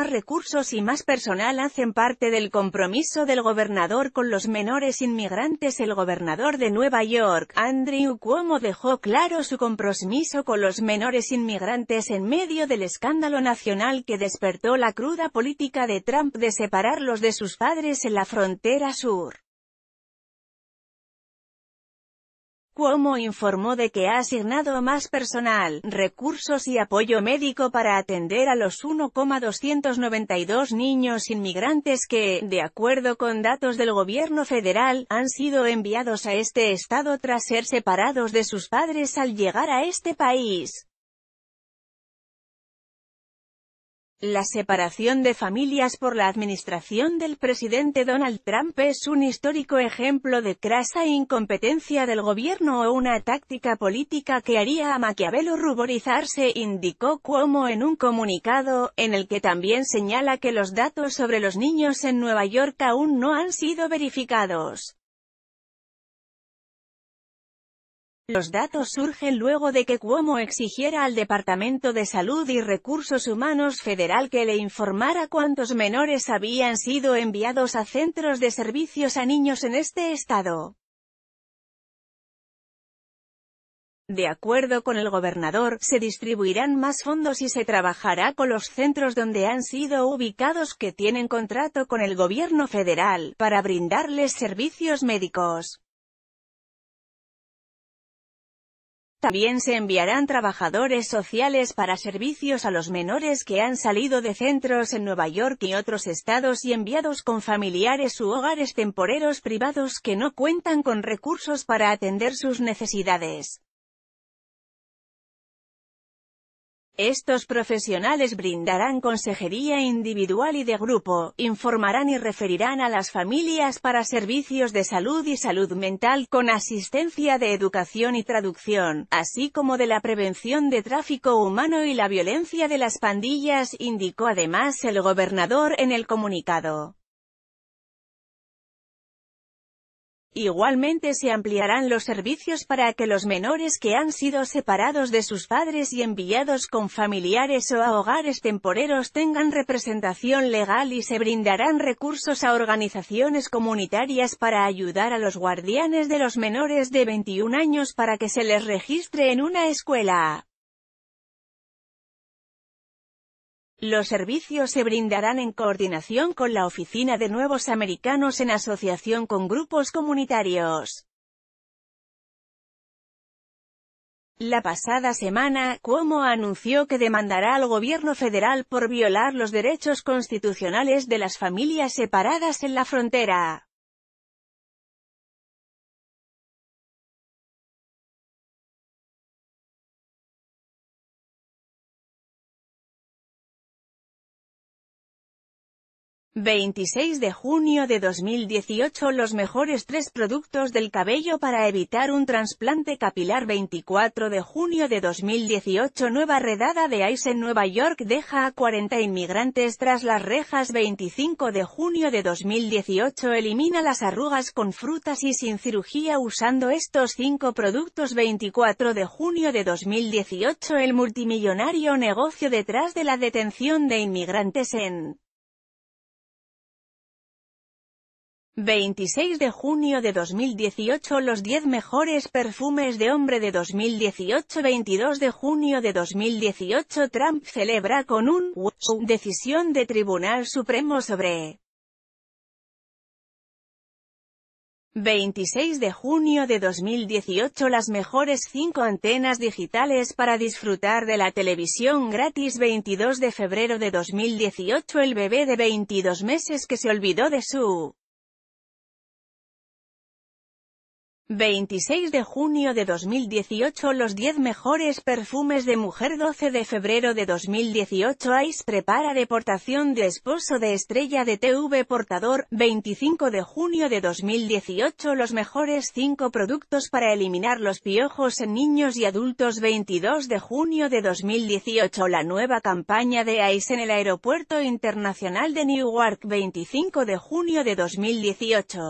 más recursos y más personal hacen parte del compromiso del gobernador con los menores inmigrantes. El gobernador de Nueva York, Andrew Cuomo dejó claro su compromiso con los menores inmigrantes en medio del escándalo nacional que despertó la cruda política de Trump de separarlos de sus padres en la frontera sur. Cuomo informó de que ha asignado más personal, recursos y apoyo médico para atender a los 1,292 niños inmigrantes que, de acuerdo con datos del gobierno federal, han sido enviados a este estado tras ser separados de sus padres al llegar a este país. La separación de familias por la administración del presidente Donald Trump es un histórico ejemplo de crasa incompetencia del gobierno o una táctica política que haría a Maquiavelo ruborizarse, indicó Cuomo en un comunicado, en el que también señala que los datos sobre los niños en Nueva York aún no han sido verificados. Los datos surgen luego de que Cuomo exigiera al Departamento de Salud y Recursos Humanos Federal que le informara cuántos menores habían sido enviados a centros de servicios a niños en este estado. De acuerdo con el gobernador, se distribuirán más fondos y se trabajará con los centros donde han sido ubicados que tienen contrato con el gobierno federal, para brindarles servicios médicos. También se enviarán trabajadores sociales para servicios a los menores que han salido de centros en Nueva York y otros estados y enviados con familiares u hogares temporeros privados que no cuentan con recursos para atender sus necesidades. Estos profesionales brindarán consejería individual y de grupo, informarán y referirán a las familias para servicios de salud y salud mental con asistencia de educación y traducción, así como de la prevención de tráfico humano y la violencia de las pandillas, indicó además el gobernador en el comunicado. Igualmente se ampliarán los servicios para que los menores que han sido separados de sus padres y enviados con familiares o a hogares temporeros tengan representación legal y se brindarán recursos a organizaciones comunitarias para ayudar a los guardianes de los menores de 21 años para que se les registre en una escuela. Los servicios se brindarán en coordinación con la Oficina de Nuevos Americanos en asociación con grupos comunitarios. La pasada semana, Cuomo anunció que demandará al gobierno federal por violar los derechos constitucionales de las familias separadas en la frontera. 26 de junio de 2018 Los mejores tres productos del cabello para evitar un trasplante capilar 24 de junio de 2018 Nueva redada de ICE en Nueva York deja a 40 inmigrantes tras las rejas 25 de junio de 2018 Elimina las arrugas con frutas y sin cirugía usando estos cinco productos 24 de junio de 2018 El multimillonario negocio detrás de la detención de inmigrantes en 26 de junio de 2018 Los 10 mejores perfumes de hombre de 2018 22 de junio de 2018 Trump celebra con un decisión de Tribunal Supremo sobre 26 de junio de 2018 Las mejores 5 antenas digitales para disfrutar de la televisión gratis 22 de febrero de 2018 El bebé de 22 meses que se olvidó de su 26 de junio de 2018 Los 10 mejores perfumes de mujer 12 de febrero de 2018 Ice prepara deportación de esposo de estrella de TV portador 25 de junio de 2018 Los mejores 5 productos para eliminar los piojos en niños y adultos 22 de junio de 2018 La nueva campaña de Ice en el Aeropuerto Internacional de Newark 25 de junio de 2018